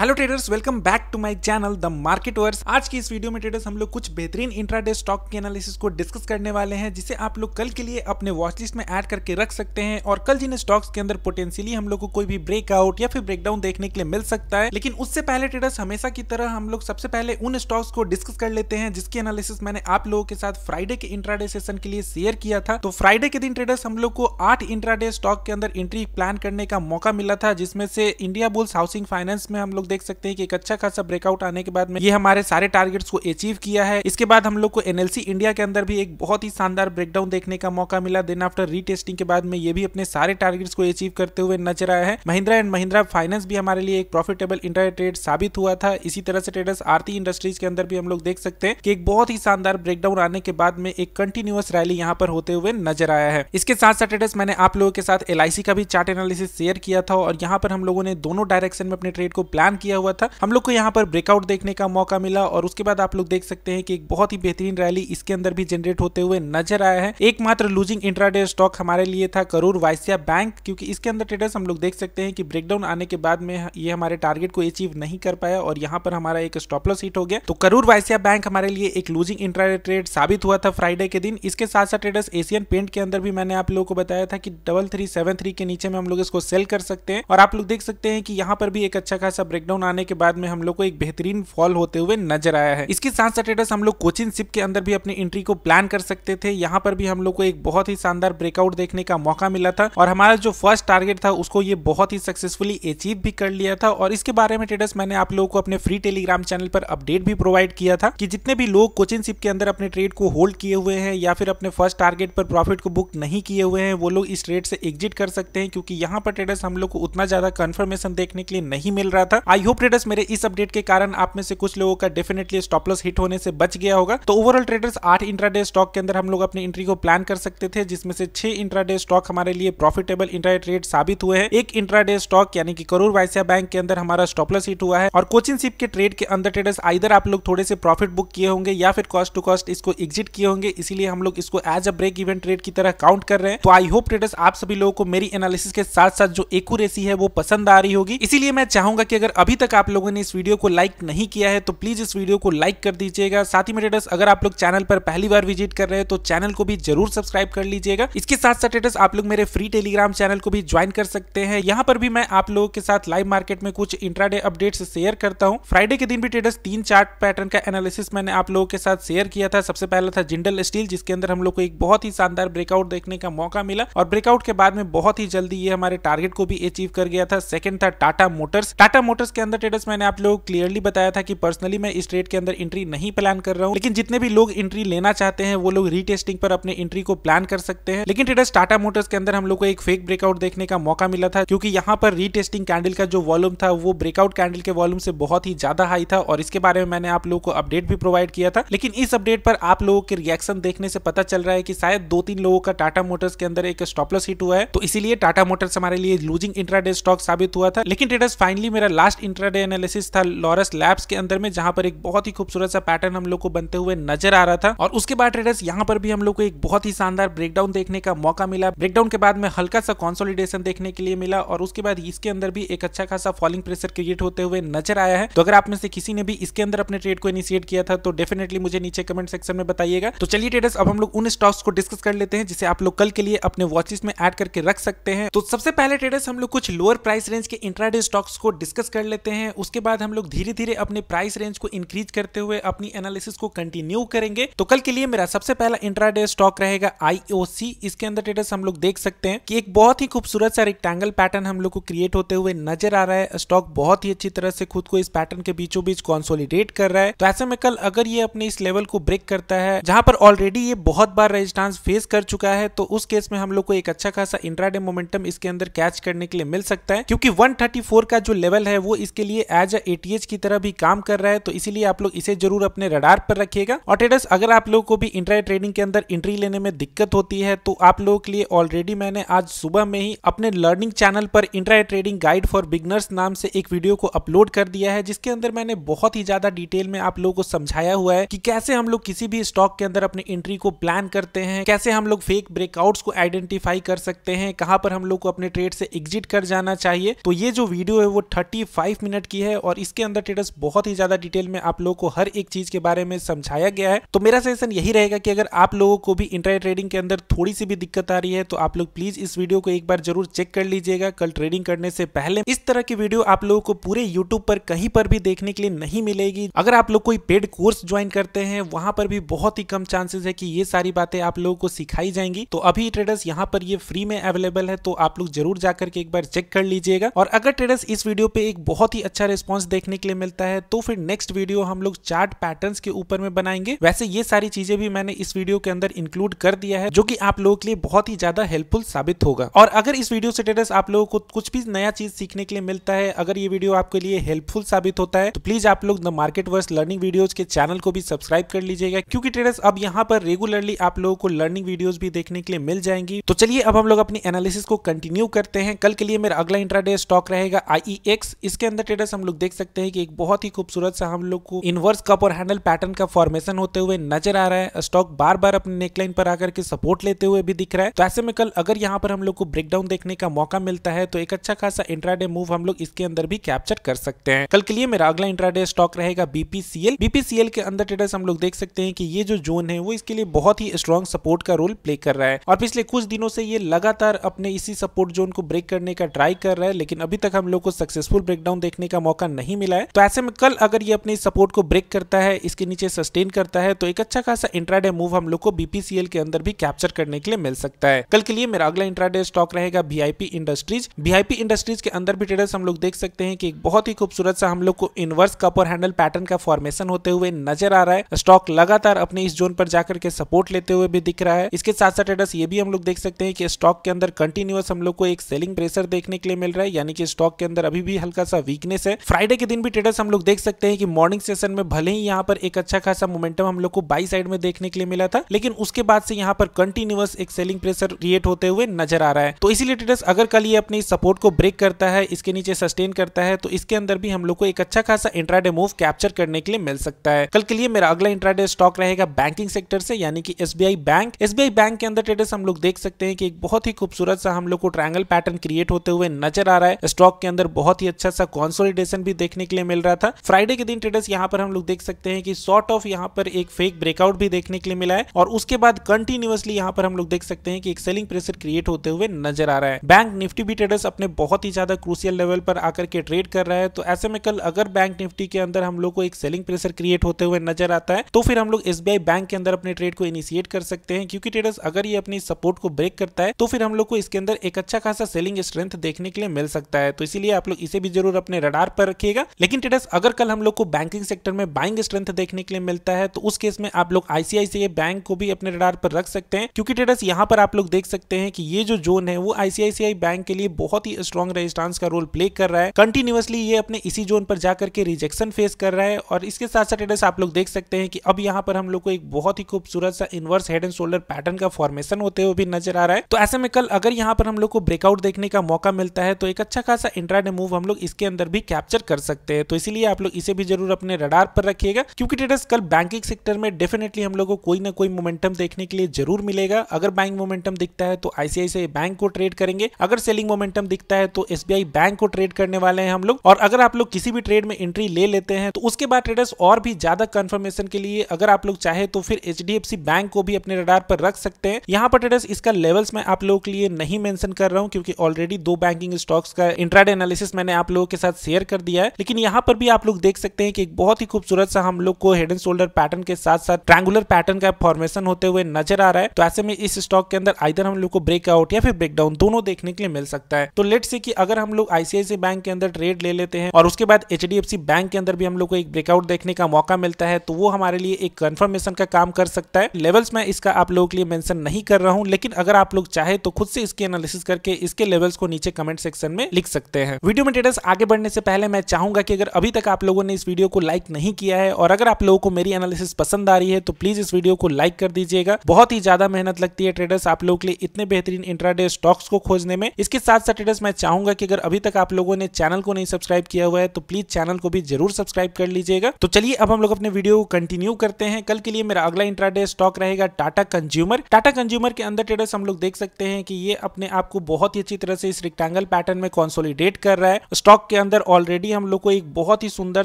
hello traders welcome back to my channel the market verse आज की इस video में ट्रेडर्स हम लोग कुछ बेहतरीन इंट्राडे स्टॉक के एनालिसिस को डिस्कस करने वाले हैं जिसे आप लोग कल के लिए अपने वॉचलिस्ट में ऐड करके रख सकते हैं और कल जिन स्टॉक्स के अंदर पोटेंशियली हम लोग को कोई भी ब्रेकआउट या फिर ब्रेकडाउन देखने के लिए मिल सकता है लेकिन उससे पहले ट्रेडर्स हमेशा की तरह हम लोग सबसे पहले उन स्टॉक्स को डिस्कस कर लेते हैं जिसकी एनालिसिस मैंने आप लोगों के साथ फ्राइडे के इंट्राडे सेशन के लिए शेयर किया था तो फ्राइडे के दिन ट्रेडर्स हम लोग को आठ इंट्राडे स्टॉक के अंदर एंट्री प्लान करने का मौका मिला था जिसमें से इंडिया बुल्स हाउसिंग फाइनेंस में हम लोग लोग देख सकते हैं कि एक अच्छा खासा ब्रेकआउट आने के बाद में ये हमारे सारे टारगेट्स को अचीव किया है इसके बाद हम लोग को एनएलसी इंडिया के अंदर भी एक बहुत ही शानदार ब्रेकडाउन देखने का मौका मिला देन आफ्टर रीटेस्टिंग के बाद में ये भी अपने सारे टारगेट्स को अचीव करते हुए नजर आया है महिंद्रा एंड महिंद्रा फाइनेंस भी हमारे लिए एक प्रॉफिटेबल इंटर ट्रेड साबित हुआ था इसी तरह से ट्रेडर्स आरती इंडस्ट्रीज के अंदर भी हम लोग देख सकते हैं कि एक बहुत ही शानदार ब्रेकडाउन आने के बाद में एक कंटिन्यूस रैली यहाँ पर होते हुए नजर आया है इसके साथ साथ ट्रेडर्स मैंने आप लोगों के साथ एल का भी चार्ट एनालिसिस शेयर किया था और यहाँ पर हम लोगों ने दोनों डायरेक्शन में अपने ट्रेड को प्लान किया हुआ था हम लोग को यहाँ पर ब्रेकआउट देखने का मौका मिला और उसके बाद आप लोग देख सकते हैं कि एक बहुत ही बेहतरीन रैली इसके अंदर भी जनरेट होते हुए नजर आया है एकमात्र लूजिंग इंट्राडे स्टॉक हमारे लिए था करूर वाइसिया बैंक क्योंकि इसके अंदर ट्रेडर्स हम लोग देख सकते हैं कि ब्रेकडाउन आने के बाद में ये हमारे टारगेट को अचीव नहीं कर पाया और यहाँ पर हमारा एक स्टॉपलस हिट हो गया तो करूर वाइसिया बैंक हमारे लिए एक लूजिंग इंट्राडे ट्रेड साबित हुआ था फ्राइडे के दिन इसके साथ साथ ट्रेडर्स एशियन पेंट के अंदर भी मैंने आप लोगों को बताया था कि डबल के नीचे में हम लोग इसको सेल कर सकते हैं और आप लोग देख सकते हैं कि यहाँ पर भी एक अच्छा खासा ब्रेक ब्रेकडाउन आने के बाद में हम लोग को एक बेहतरीन फॉल होते हुए नजर आया है इसके साथ साथ हम लोग कोचिंग शिप के अंदर भी अपनी एंट्री को प्लान कर सकते थे यहाँ पर भी हम लोग को एक बहुत ही शानदार ब्रेकआउट देखने का मौका मिला था और हमारा जो फर्स्ट टारगेट था उसको ये बहुत ही सक्सेसफुली अचीव भी कर लिया था और इसके बारे में ट्रेडर्स मैंने आप लोगों को अपने फ्री टेलीग्राम चैनल पर अपडेट भी प्रोवाइड किया था कि जितने भी लोग कोचिंग शिप के अंदर अपने ट्रेड को होल्ड किए हुए हैं या फिर अपने फर्स्ट टारगेट पर प्रॉफिट को बुक नहीं किए हुए हैं वो लोग इस ट्रेड से एग्जिट कर सकते हैं क्योंकि यहाँ पर ट्रेडर्स हम लोग को उतना ज्यादा कंफर्मेशन देखने के लिए नहीं मिल रहा था आई होप ट्रेडर्स मेरे इस अपडेट के कारण आप में से कुछ लोगों का डेफिनेटली स्टॉप लॉस हिट होने से बच गया होगा तो ओवरऑल ट्रेडर्स आठ इंट्राडे स्टॉक के अंदर हम लोग अपनी एंट्री को प्लान कर सकते थे जिसमें से छह इंट्राडे स्टॉक हमारे लिए प्रॉफिटेबल इंट्राडे ट्रेड साबित हुए हैं एक इंट्राडे स्टॉक यानी कि करूर वायस्या बैंक के अंदर हमारा स्टॉप लॉस हिट हुआ है और कोचिंग सिप के ट्रेड के अंदर ट्रेडर्स आइर आप लोग थोड़े से प्रॉफिट बुक किए होंगे या फिर कॉस्ट टू कॉस्ट इसको एग्जिट किए होंगे इसीलिए हम लोग इसको as a break even trade की तरह काउंट कर रहे हैं तो आई होप ट्रेडर्स आप सभी लोगों को मेरी एनालिसिस के साथ साथ जो एक्यूरेसी है वो पसंद आ रही होगी इसीलिए मैं चाहूंगा कि अगर अभी तक आप लोगों ने इस वीडियो को लाइक नहीं किया है तो प्लीज़ इस वीडियो को लाइक कर दीजिएगा साथ ही मेरे ट्रेडर्स अगर आप लोग चैनल पर पहली बार विजिट कर रहे हैं तो चैनल को भी जरूर सब्सक्राइब कर लीजिएगा इसके साथ साथ ट्रेडर्स आप लोग मेरे फ्री टेलीग्राम चैनल को भी ज्वाइन कर सकते हैं यहाँ पर भी मैं आप लोगों के साथ लाइव मार्केट में कुछ इंट्राडे अपडेट्स शेयर करता हूँ फ्राइडे के दिन भी ट्रेडर्स तीन चार्ट पैटर्न का एनालिसिस मैंने आप लोगों के साथ शेयर किया था सबसे पहला था जिंडल स्टील जिसके अंदर हम लोग को एक बहुत ही शानदार ब्रेकआउट देखने का मौका मिला और ब्रेकआउट के बाद में बहुत ही जल्दी ये हमारे टारगेट को भी अचीव कर गया था सेकंड था टाटा मोटर्स टाटा मोटर्स के अंदर ट्रेडर्स मैंने आप लोग क्लियरली बताया था कि पर्सनली मैं इस ट्रेड के अंदर एंट्री नहीं प्लान कर रहा हूँ लेकिन जितने भी लोग एंट्री लेना चाहते हैं वो लोग रीटेस्टिंग पर अपने एंट्री को प्लान कर सकते हैं लेकिन ट्रेडर्स टाटा मोटर्स के अंदर हम लोग को एक फेक ब्रेकआउट देखने का मौका मिला था क्योंकि यहाँ पर रीटेस्टिंग कैंडल का जो वॉल्यूम था वो ब्रेकआउट कैंडल के वॉल्यूम से बहुत ही ज्यादा हाई था और इसके बारे में मैंने आप लोगों को अपडेट भी प्रोवाइड किया था लेकिन इस अपडेट पर आप लोगों के रिएक्शन देखने से पता चल रहा है कि शायद दो तीन लोगों का टाटा मोटर्स के अंदर एक स्टॉपलस हिट हुआ है तो इसीलिए टाटा मोटर्स हमारे लिए लूजिंग इंट्राडे स्टॉक साबित हुआ था लेकिन ट्रेडर्स फाइनली मेरा लास्ट इंट्राडे एनालिसिस था लॉरस लैब्स के अंदर में जहां पर एक बहुत ही खूबसूरत सा पैटर्न हम लोग को बनते हुए नजर आ रहा था और उसके बाद ट्रेडर्स यहां पर भी हम लोग को एक बहुत ही शानदार ब्रेकडाउन देखने का मौका मिला ब्रेकडाउन के बाद में हल्का सा कॉन्सोलिडेशन देखने के लिए मिला और उसके बाद इसके अंदर भी एक अच्छा खासा फॉलिंग प्रेशर क्रिएट होते हुए नजर आया है तो अगर आप में से किसी ने भी इसके अंदर अपने ट्रेड को इनिशिएट किया था तो डेफिनेटली मुझे नीचे कमेंट सेक्शन में बताइएगा तो चलिए ट्रेडर्स अब हम लोग उन स्टॉक्स को डिस्कस कर लेते हैं जिसे आप लोग कल के लिए अपने वॉचिस में एड करके रख सकते हैं तो सबसे पहले ट्रेडर्स हम लोग कुछ लोअर प्राइस रेंज के इंट्राडे स्टॉक्स को डिस्कस कर लेते लेते हैं उसके बाद हम लोग धीरे धीरे अपने प्राइस रेंज को इंक्रीज करते हुए अपनी एनालिसिस को कंटिन्यू करेंगे तो कल के लिए मेरा सबसे पहला इंट्राडे स्टॉक रहेगा आईओसी इसके अंदर ट्रेडर्स हम लोग देख सकते हैं कि एक बहुत ही खूबसूरत सा रेक्टेंगल पैटर्न हम लोग को क्रिएट होते हुए नजर आ रहा है स्टॉक बहुत ही अच्छी तरह से खुद को इस पैटर्न के बीचों बीच कॉन्सोलिडेट कर रहा है तो ऐसे में कल अगर ये अपने इस लेवल को ब्रेक करता है जहां पर ऑलरेडी ये बहुत बार रेजिस्टेंस फेस कर चुका है तो उस केस में हम लोग को एक अच्छा खासा इंट्राडे मोमेंटम इसके अंदर कैच करने के लिए मिल सकता है क्योंकि 134 का जो लेवल है वो इसके लिए एज अ एटीएच की तरह भी काम कर रहा है तो इसीलिए आप लोग इसे जरूर अपने रडार पर रखिएगा और ट्रेडर्स अगर आप लोगों को भी इंट्रा ट्रेडिंग के अंदर एंट्री लेने में दिक्कत होती है तो आप लोगों के लिए ऑलरेडी मैंने आज सुबह में ही अपने लर्निंग चैनल पर intra trading guide for beginners नाम से एक वीडियो को अपलोड कर दिया है जिसके अंदर मैंने बहुत ही ज्यादा डिटेल में आप लोगों को समझाया हुआ है कि कैसे हम लोग किसी भी स्टॉक के अंदर अपनी एंट्री को प्लान करते हैं कैसे हम लोग फेक ब्रेकआउट्स को आइडेंटिफाई कर सकते हैं कहां पर हम लोग को अपने ट्रेड से एग्जिट कर जाना चाहिए तो ये जो वीडियो है वो थर्टी फाइव मिनट की है और इसके अंदर ट्रेडर्स बहुत ही ज़्यादा डिटेल में आप लोगों को हर एक चीज़ के बारे में समझाया गया है तो मेरा सजेशन यही रहेगा कि अगर आप लोगों को भी इंटरनेट ट्रेडिंग के अंदर थोड़ी सी भी दिक्कत आ रही है तो आप लोग प्लीज़ इस वीडियो को एक बार जरूर चेक कर लीजिएगा कल ट्रेडिंग करने से पहले इस तरह की वीडियो आप लोगों को पूरे यूट्यूब पर कहीं पर भी देखने के लिए नहीं मिलेगी अगर आप लोग कोई पेड कोर्स ज्वाइन करते हैं वहां पर भी बहुत ही कम चांसेस है कि ये सारी बातें आप लोगों को सिखाई जाएंगी तो अभी ट्रेडर्स यहाँ पर ये फ्री में अवेलेबल है तो आप लोग जरूर जाकर के एक बार चेक कर लीजिएगा और अगर ट्रेडर्स इस वीडियो पे एक बहुत बहुत ही अच्छा रिस्पॉन्स देखने के लिए मिलता है तो फिर नेक्स्ट वीडियो हम लोग चार्ट पैटर्न के ऊपर में बनाएंगे वैसे ये सारी चीजें भी मैंने इस वीडियो के अंदर इंक्लूड कर दिया है जो कि आप लोगों के लिए बहुत ही ज्यादा हेल्पफुल साबित होगा और अगर इस वीडियो से टेटस आप लोगों को कुछ भी नया चीज सीखने के लिए मिलता है अगर ये वीडियो आपके लिए हेल्पफुल साबित होता है तो प्लीज आप लोग the market verse learning videos के चैनल को भी सब्सक्राइब कर लीजिएगा क्योंकि ट्रेडर्स अब यहाँ पर रेगुलरली आप लोगों को लर्निंग वीडियोज भी देखने के लिए मिल जाएंगी तो चलिए अब हम लोग अपनी एनालिसिस को कंटिन्यू करते हैं कल के लिए मेरा अगला इंट्राडे स्टॉक रहेगा आईईएक्स e इसके अंदर ट्रेडर्स हम लोग देख सकते हैं कि एक बहुत ही खूबसूरत सा हम लोग को इनवर्स कप और हैंडल पैटर्न का फॉर्मेशन होते हुए नजर आ रहा है स्टॉक बार बार अपने नेकलाइन पर आकर के सपोर्ट लेते हुए भी दिख रहा है तो ऐसे में कल अगर यहाँ पर हम लोग को ब्रेकडाउन देखने का मौका मिलता है तो एक अच्छा खासा इंट्राडे मूव हम लोग इसके अंदर भी कैप्चर कर सकते हैं कल के लिए मेरा अगला इंट्राडे स्टॉक रहेगा बीपीसीएल बीपीसीएल के अंदर ट्रेडर्स हम लोग देख सकते हैं कि ये जो जोन है वो इसके लिए बहुत ही स्ट्रॉन्ग सपोर्ट का रोल प्ले कर रहा है और पिछले कुछ दिनों से ये लगातार अपने इसी सपोर्ट जोन को ब्रेक करने का ट्राई कर रहा है लेकिन अभी तक हम लोग को सक्सेसफुल ब्रेकडाउन डाउन देखने का मौका नहीं मिला है तो ऐसे में कल अगर ये अपने सपोर्ट को ब्रेक करता है इसके नीचे सस्टेन करता है तो एक अच्छा खासा इंट्राडे मूव हम लोग को बीपीसीएल के अंदर भी कैप्चर करने के लिए मिल सकता है कल के लिए मेरा अगला इंट्राडे स्टॉक रहेगा वीआईपी इंडस्ट्रीज वीआईपी इंडस्ट्रीज के अंदर भी ट्रेडर्स हम लोग देख सकते हैं कि एक बहुत ही खूबसूरत सा हम लोग को इनवर्स कप और हैंडल पैटर्न का फॉर्मेशन होते हुए नजर आ रहा है स्टॉक लगातार अपने इस जोन पर जाकर के सपोर्ट लेते हुए भी दिख रहा है इसके साथ साथ ट्रेडर्स ये भी हम लोग देख सकते हैं कि स्टॉक के अंदर कंटिन्यूस हम लोग को एक सेलिंग प्रेशर देखने के लिए मिल रहा है यानी कि स्टॉक के अंदर अभी भी हल्का सा वीकनेस है फ्राइडे के दिन भी ट्रेडर्स हम लोग देख सकते हैं कि मॉर्निंग सेशन में भले ही यहाँ पर एक अच्छा खासा मोमेंटम हम लोग को बाई साइड में देखने के लिए मिला था लेकिन उसके बाद से यहाँ पर कंटिन्यूस एक सेलिंग प्रेशर क्रिएट होते हुए नजर आ रहा है तो इसीलिए ट्रेडर्स अगर कल ये अपनी सपोर्ट को ब्रेक करता है इसके नीचे सस्टेन करता है तो इसके अंदर भी हम लोग को एक अच्छा खासा इंट्राडे मूव कैप्चर करने के लिए मिल सकता है कल के लिए मेरा अगला इंट्राडे स्टॉक रहेगा बैंकिंग सेक्टर से यानी कि एस बैंक एस बैंक के अंदर ट्रेडर्स हम लोग देख सकते हैं कि एक बहुत ही खूबसूरत सा हम लोग को ट्रायंगल पैटर्न क्रिएट होते हुए नजर आ रहा है स्टॉक के अंदर बहुत ही अच्छा सा कॉन्सोलिडेशन भी देखने के लिए मिल रहा था फ्राइडे के दिन ट्रेडर्स यहाँ पर हम लोग देख सकते हैं कि शॉर्ट ऑफ यहाँ पर एक फेक ब्रेकआउट भी देखने के लिए मिला है और उसके बाद कंटिन्यूसली यहाँ पर हम लोग देख सकते हैं कि एक सेलिंग प्रेशर क्रिएट होते हुए नजर आ रहा है बैंक निफ्टी भी ट्रेडर्स अपने बहुत ही ज्यादा क्रूसियल लेवल पर आकर के ट्रेड कर रहा है तो ऐसे में कल अगर बैंक निफ्टी के अंदर हम लोग को एक सेलिंग प्रेशर क्रिएट होते हुए नजर आता है तो फिर हम लोग एस बैंक के अंदर अपने ट्रेड को इनिशिएट कर सकते हैं क्योंकि ट्रेडर्स अगर ये अपनी सपोर्ट को ब्रेक करता है तो फिर हम लोग को इसके अंदर एक अच्छा खासा सेलिंग स्ट्रेंथ देखने के लिए मिल सकता है तो इसीलिए आप लोग इसे भी जरूर अपने रडार पर रखिएगा लेकिन ट्रेडर्स अगर कल हम लोग को बैंकिंग सेक्टर में बाइंग स्ट्रेंथ देखने के लिए मिलता है तो उस केस में आप लोग आईसीआईसीआई बैंक को भी अपने रडार पर रख सकते हैं क्योंकि ट्रेडर्स यहाँ पर आप लोग देख सकते हैं कि ये जो जोन है वो आईसीआईसीआई बैंक के लिए बहुत ही स्ट्रॉन्ग रेजिस्टांस का रोल प्ले कर रहा है कंटिन्यूसली ये अपने इसी जोन पर जाकर के रिजेक्शन फेस कर रहा है और इसके साथ साथ ट्रेडर्स आप लोग देख सकते हैं कि अब यहाँ पर हम लोग को एक बहुत ही खूबसूरत सा inverse head and shoulder pattern का फॉर्मेशन होते हुए भी नजर आ रहा है तो ऐसे में कल अगर यहाँ पर हम लोग को ब्रेकआउट देखने का मौका मिलता है तो एक अच्छा खासा इंट्राडे मूव हम लोग इसके अंदर भी कैप्चर कर सकते हैं तो इसीलिए आप लोग इसे भी जरूर अपने रडार पर रखिएगा क्योंकि ट्रेडर्स कल बैंकिंग सेक्टर में डेफिनेटली हम लोग को कोई ना कोई मोमेंटम देखने के लिए जरूर मिलेगा अगर बैंक मोमेंटम दिखता है तो आईसीआईसीआई बैंक को ट्रेड करेंगे अगर सेलिंग मोमेंटम दिखता है तो एस बैंक को ट्रेड करने वाले हैं हम लोग और अगर आप लोग किसी भी ट्रेड में एंट्री ले लेते हैं तो उसके बाद ट्रेडर्स और भी ज्यादा कंफर्मेशन के लिए अगर आप लोग चाहे तो फिर एच बैंक को भी अपने रडार पर रख सकते हैं यहाँ पर ट्रेडर्स इसका लेवल्स मैं आप लोगों के लिए नहीं मेंशन कर रहा हूँ क्योंकि ऑलरेडी दो बैंकिंग स्टॉक्स का इंट्राडे एनालिसिस मैंने आप लोगों के के साथ शेयर कर दिया है लेकिन यहाँ पर भी आप लोग देख सकते हैं कि एक बहुत ही खूबसूरत सा हम लोग को हेड एंड शोल्डर पैटर्न के साथ साथ ट्रैंगुलर पैटर्न का फॉर्मेशन होते हुए नजर आ रहा है तो ऐसे में इस स्टॉक के अंदर आइधर हम लोग को ब्रेकआउट या फिर ब्रेकडाउन दोनों देखने के लिए मिल सकता है तो लेट से कि अगर हम लोग आईसीआईसी बैंक के अंदर ट्रेड ले लेते हैं और उसके बाद एच बैंक के अंदर भी हम लोग को एक ब्रेकआउट देखने का मौका मिलता है तो वो हमारे लिए एक कंफर्मेशन का काम कर सकता है लेवल्स में इसका आप लोगों के लिए मेंशन नहीं कर रहा हूं लेकिन अगर आप लोग चाहे तो खुद से इसके एनालिसिस करके इसके लेवल्स को नीचे कमेंट सेक्शन में लिख सकते हैं वीडियो में आगे आगे बढ़ने से पहले मैं चाहूंगा कि अगर अभी तक आप लोगों ने इस वीडियो को लाइक नहीं किया है और अगर आप लोगों को मेरी एनालिसिस पसंद आ रही है तो प्लीज़ इस वीडियो को लाइक कर दीजिएगा बहुत ही ज़्यादा मेहनत लगती है ट्रेडर्स आप लोगों के लिए इतने बेहतरीन इंट्राडे स्टॉक्स को खोजने में इसके साथ साथ ट्रेडर्स मैं चाहूंगा कि अगर अभी तक आप लोगों ने चैनल को नहीं सब्सक्राइब किया हुआ है तो प्लीज़ चैनल को भी जरूर सब्सक्राइब कर लीजिएगा तो चलिए अब हम लोग अपने वीडियो को कंटिन्यू करते हैं कल के लिए मेरा अगला इंट्राडे स्टॉक रहेगा टाटा कंज्यूमर टाटा कंज्यूमर के अंदर ट्रेडर्स हम लोग देख सकते हैं कि ये अपने आप को बहुत ही अच्छी तरह से इस रेक्टेंगल पैटर्न में कॉन्सोलिडेट कर रहा है स्टॉक के के अंदर ऑलरेडी हम लोग को एक बहुत ही सुंदर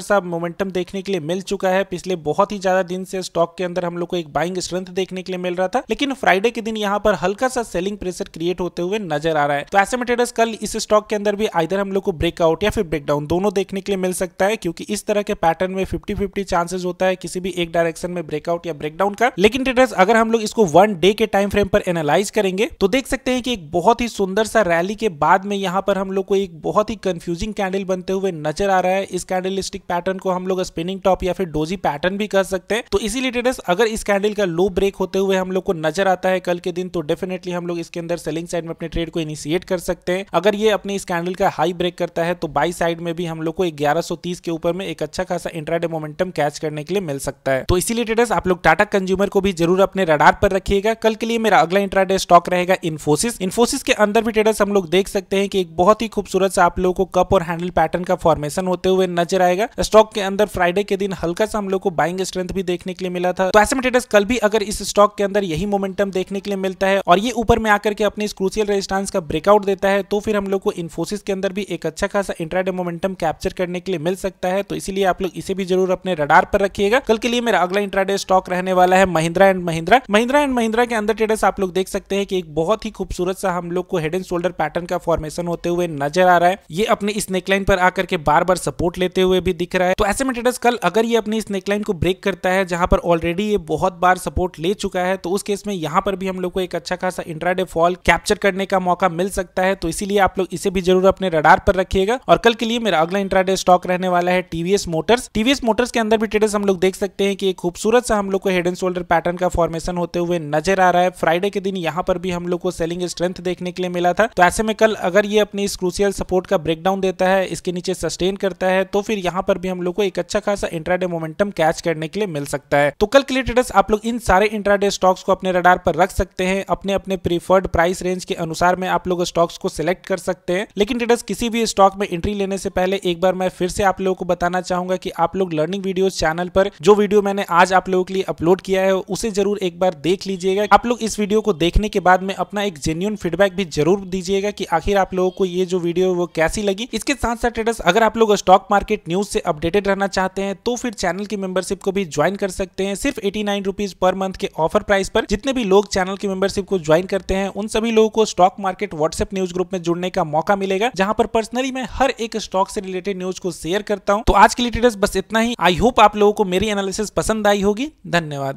सा मोमेंटम देखने के लिए मिल चुका है पिछले बहुत ही ज्यादा दिन से स्टॉक के अंदर हम लोग को एक बाइंग स्ट्रेंथ देखने के लिए मिल रहा था लेकिन फ्राइडे के दिन यहाँ पर हल्का सा सेलिंग प्रेशर क्रिएट होते हुए नजर आ रहा है तो ऐसे में ट्रेडर्स कल इस स्टॉक के अंदर भी आइधर हम लोग को ब्रेकआउट या फिर ब्रेकडाउन दोनों देखने के लिए मिल सकता है क्योंकि इस तरह के पैटर्न में फिफ्टी फिफ्टी चांसेस होता है किसी भी एक डायरेक्शन में ब्रेकआउट या ब्रेकडाउन का लेकिन ट्रेडर्स अगर हम लोग इसको वन डे के टाइम फ्रेम पर एनालाइज करेंगे तो देख सकते हैं कि एक बहुत ही सुंदर सा रैली के बाद में यहाँ पर हम लोग को एक बहुत ही कंफ्यूजिंग कैंडल कैंडल बनते हुए नजर आ रहा है इस कैंडल पैटर्न को हम लोग स्पिनिंग टॉप या फिर डोजी पैटर्न भी कह सकते हैं तो इसीलिए ट्रेडर्स अगर इस कैंडल का लो ब्रेक होते हुए हम लोग को नजर आता है कल के दिन तो डेफिनेटली हम लोग इसके अंदर सेलिंग साइड में अपने ट्रेड को इनिशिएट कर सकते हैं अगर ये अपने इस कैंडल का हाई ब्रेक करता है तो बाई साइड में भी हम लोग को ग्यारह के ऊपर में एक अच्छा खासा इंट्राडे मोमेंटम कैच करने के लिए मिल सकता है तो इसीलिए ट्रेडर्स आप लोग टाटा कंज्यूमर को भी जरूर अपने रडार पर रखिएगा कल के लिए मेरा अगला इंट्राडे स्टॉक रहेगा इन्फोसिस इन्फोसिस के अंदर भी ट्रेडर्स हम लोग देख सकते हैं कि एक बहुत ही खूबसूरत सा आप लोगों को कप और हैंडल पैटर्न का फॉर्मेशन होते हुए नजर आएगा स्टॉक के अंदर फ्राइडे के दिन हल्का सा हम लोग को बाइंग स्ट्रेंथ भी देखने के लिए मिला था तो ऐसे में ट्रेडर्स कल भी अगर इस स्टॉक के अंदर यही मोमेंटम देखने के लिए मिलता है और ये ऊपर में आकर के अपने इस क्रूसियल रेजिस्टेंस का ब्रेकआउट देता है तो फिर हम लोग को इन्फोसिस के अंदर भी एक अच्छा खासा इंट्राडे मोमेंटम कैप्चर करने के लिए मिल सकता है तो इसीलिए आप लोग इसे भी जरूर अपने रडार पर रखिएगा कल के लिए मेरा अगला इंट्राडे स्टॉक रहने वाला है महिंद्रा एंड महिंद्रा महिंद्रा एंड महिंद्रा के अंदर ट्रेडर्स आप लोग देख सकते हैं कि एक बहुत ही खूबसूरत सा हम लोग को हेड एंड शोल्डर पैटर्न का फॉर्मेशन होते हुए नजर आ रहा है ये अपने इस नेकलाइन नेकलाइन पर आकर के बार बार सपोर्ट लेते हुए भी दिख रहा है तो ऐसे में ट्रेडर्स कल अगर ये अपनी इस नेकलाइन को ब्रेक करता है जहां पर ऑलरेडी ये बहुत बार सपोर्ट ले चुका है तो उस केस में यहां पर भी हम लोग को एक अच्छा खासा इंट्राडे फॉल कैप्चर करने का मौका मिल सकता है तो इसीलिए आप लोग इसे भी जरूर अपने रडार पर रखिएगा और कल के लिए मेरा अगला इंट्राडे स्टॉक रहने वाला है टीवीएस मोटर्स टीवीएस मोटर्स के अंदर भी ट्रेडर्स हम लोग देख सकते हैं कि एक खूबसूरत सा हम लोग को हेड एंड शोल्डर पैटर्न का फॉर्मेशन होते हुए नजर आ रहा है फ्राइडे के दिन यहाँ पर भी हम लोग को सेलिंग स्ट्रेंथ देखने के लिए मिला था तो ऐसे में कल अगर ये अपनी इस क्रूसियल सपोर्ट का ब्रेकडाउन देता है इसके नीचे सस्टेन करता है तो फिर यहाँ पर भी हम लोग को एक अच्छा खासा इंट्राडे मोमेंटम कैच करने के लिए मिल सकता है तो कल के लिए ट्रेडर्स आप लोग इन सारे इंट्राडे स्टॉक्स को अपने रडार पर रख सकते हैं अपने अपने प्रीफर्ड प्राइस रेंज के अनुसार में आप लोग स्टॉक्स को सिलेक्ट कर सकते हैं लेकिन ट्रेडर्स किसी भी स्टॉक में एंट्री लेने से पहले एक बार मैं फिर से आप लोगों को बताना चाहूंगा कि आप लोग लर्निंग वीडियो चैनल पर जो वीडियो मैंने आज आप लोगों के लिए अपलोड किया है उसे जरूर एक बार देख लीजिएगा आप लोग इस वीडियो को देखने के बाद में अपना एक जेन्यून फीडबैक भी जरूर दीजिएगा कि आखिर आप लोगों को ये जो वीडियो वो कैसी लगी इसके साथ साथ साथ ट्रेडर्स अगर आप लोग स्टॉक मार्केट न्यूज से अपडेटेड रहना चाहते हैं तो फिर चैनल की मेंबरशिप को भी ज्वाइन कर सकते हैं सिर्फ eighty nine rupees per month के ऑफर प्राइस पर जितने भी लोग चैनल की मेंबरशिप को ज्वाइन करते हैं उन सभी लोगों को stock market WhatsApp news group में जुड़ने का मौका मिलेगा जहां पर पर्सनली मैं हर एक स्टॉक से रिलेटेड न्यूज को शेयर करता हूँ तो आज के लिए ट्रेडर्स बस इतना ही आई होप आप लोगों को मेरी एनालिसिस पसंद आई होगी धन्यवाद